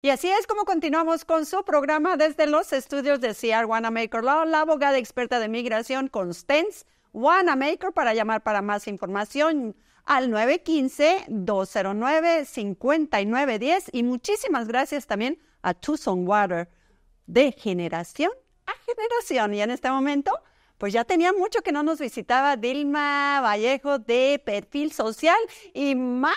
Y así es como continuamos con su programa desde los estudios de CR Wanamaker Law, la abogada experta de migración Constance Wanamaker, para llamar para más información al 915-209-5910. Y muchísimas gracias también a Tucson Water, de generación a generación. Y en este momento, pues ya tenía mucho que no nos visitaba Dilma Vallejo de Perfil Social y más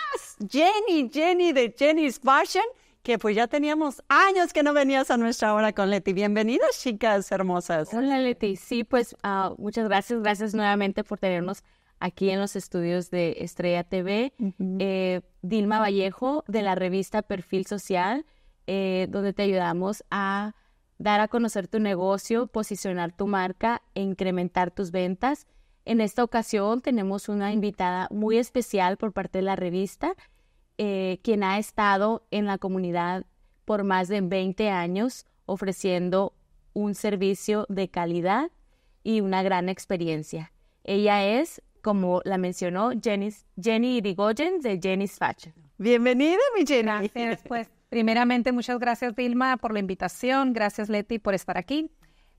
Jenny, Jenny de Jenny's Fashion que pues ya teníamos años que no venías a nuestra hora con Leti. Bienvenidas, chicas hermosas. Hola, Leti. Sí, pues ah, muchas gracias. Gracias nuevamente por tenernos aquí en los estudios de Estrella TV. Eh, Dilma Vallejo, de la revista Perfil Social, eh, donde te ayudamos a dar a conocer tu negocio, posicionar tu marca e incrementar tus ventas. En esta ocasión tenemos una invitada muy especial por parte de la revista. Eh, quien ha estado en la comunidad por más de 20 años ofreciendo un servicio de calidad y una gran experiencia. Ella es, como la mencionó, Jenny, Jenny Irigoyen de Jenny's Fashion. Bienvenida, mi Jenny. Gracias, pues. Primeramente, muchas gracias, Vilma, por la invitación. Gracias, Leti, por estar aquí.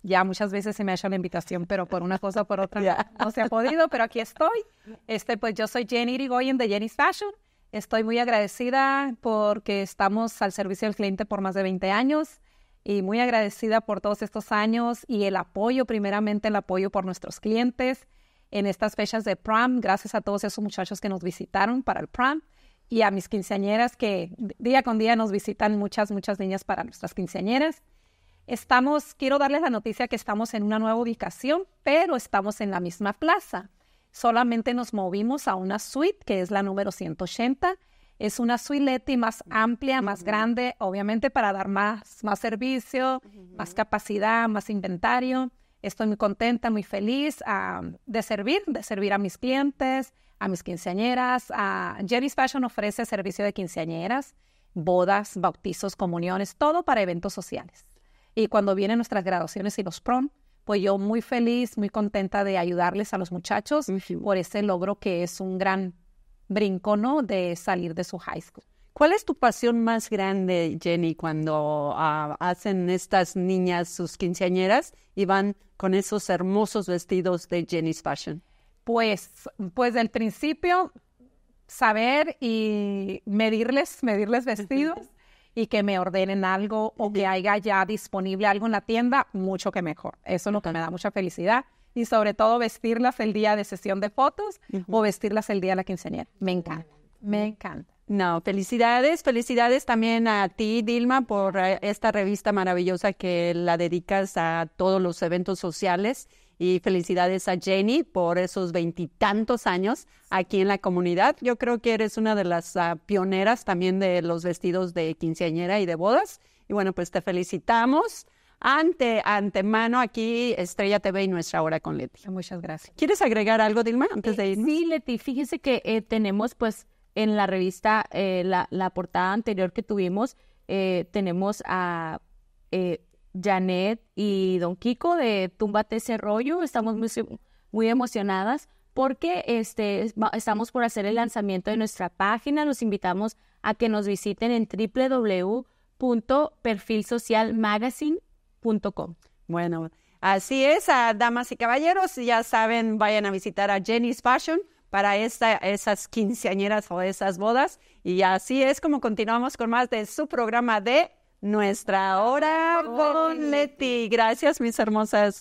Ya muchas veces se me ha hecho la invitación, pero por una cosa o por otra no se ha podido, pero aquí estoy. Este, pues yo soy Jenny Irigoyen de Jenny's Fashion Estoy muy agradecida porque estamos al servicio del cliente por más de 20 años y muy agradecida por todos estos años y el apoyo, primeramente el apoyo por nuestros clientes en estas fechas de PRAM, Gracias a todos esos muchachos que nos visitaron para el PRAM y a mis quinceañeras que día con día nos visitan muchas, muchas niñas para nuestras quinceañeras. Estamos, quiero darles la noticia que estamos en una nueva ubicación, pero estamos en la misma plaza. Solamente nos movimos a una suite, que es la número 180. Es una suite más amplia, más grande, obviamente para dar más, más servicio, más capacidad, más inventario. Estoy muy contenta, muy feliz de servir, de servir a mis clientes, a mis quinceañeras. A ah, Fashion ofrece servicio de quinceañeras, bodas, bautizos, comuniones, todo para eventos sociales. Y cuando vienen nuestras graduaciones y los prom, pues yo muy feliz, muy contenta de ayudarles a los muchachos por ese logro que es un gran brinco, De salir de su high school. ¿Cuál es tu pasión más grande, Jenny, cuando ah, hacen estas niñas sus quinceañeras y van con esos hermosos vestidos de Jenny's Fashion? Pues, pues del principio, saber y medirles, medirles vestidos y que me ordenen algo o que haya ya disponible algo en la tienda, mucho que mejor. Eso es lo que me da mucha felicidad y sobre todo vestirlas el día de sesión de fotos o vestirlas el día de la quinceañera. Me encanta, me encanta. No, felicidades, felicidades también a ti, Dilma, por eh, esta revista maravillosa que la dedicas a todos los eventos sociales. Y felicidades a Jenny por esos veintitantos años aquí en la comunidad. Yo creo que eres una de las ah, pioneras también de los vestidos de quinceañera y de bodas. Y bueno, pues te felicitamos. Ante, antemano aquí, Estrella TV y nuestra hora con Leti. Muchas gracias. ¿Quieres agregar algo, Dilma, antes de eh, ir? sí, Leti, fíjese que eh, tenemos pues en la revista, eh, la, la, portada anterior que tuvimos, tenemos a Janet y Don Kiko de Túmbate ese rollo. Estamos muy, muy emocionadas porque este, estamos por hacer el lanzamiento de nuestra página. Los invitamos a que nos visiten en www.perfilsocialmagazine.com. Bueno, así es, ah, damas y caballeros, ya saben, vayan a visitar a Jenny's Fashion para esta, esas quinceañeras o esas bodas. Y así es como continuamos con más de su programa de nuestra hora Leti. Gracias, mis hermosas.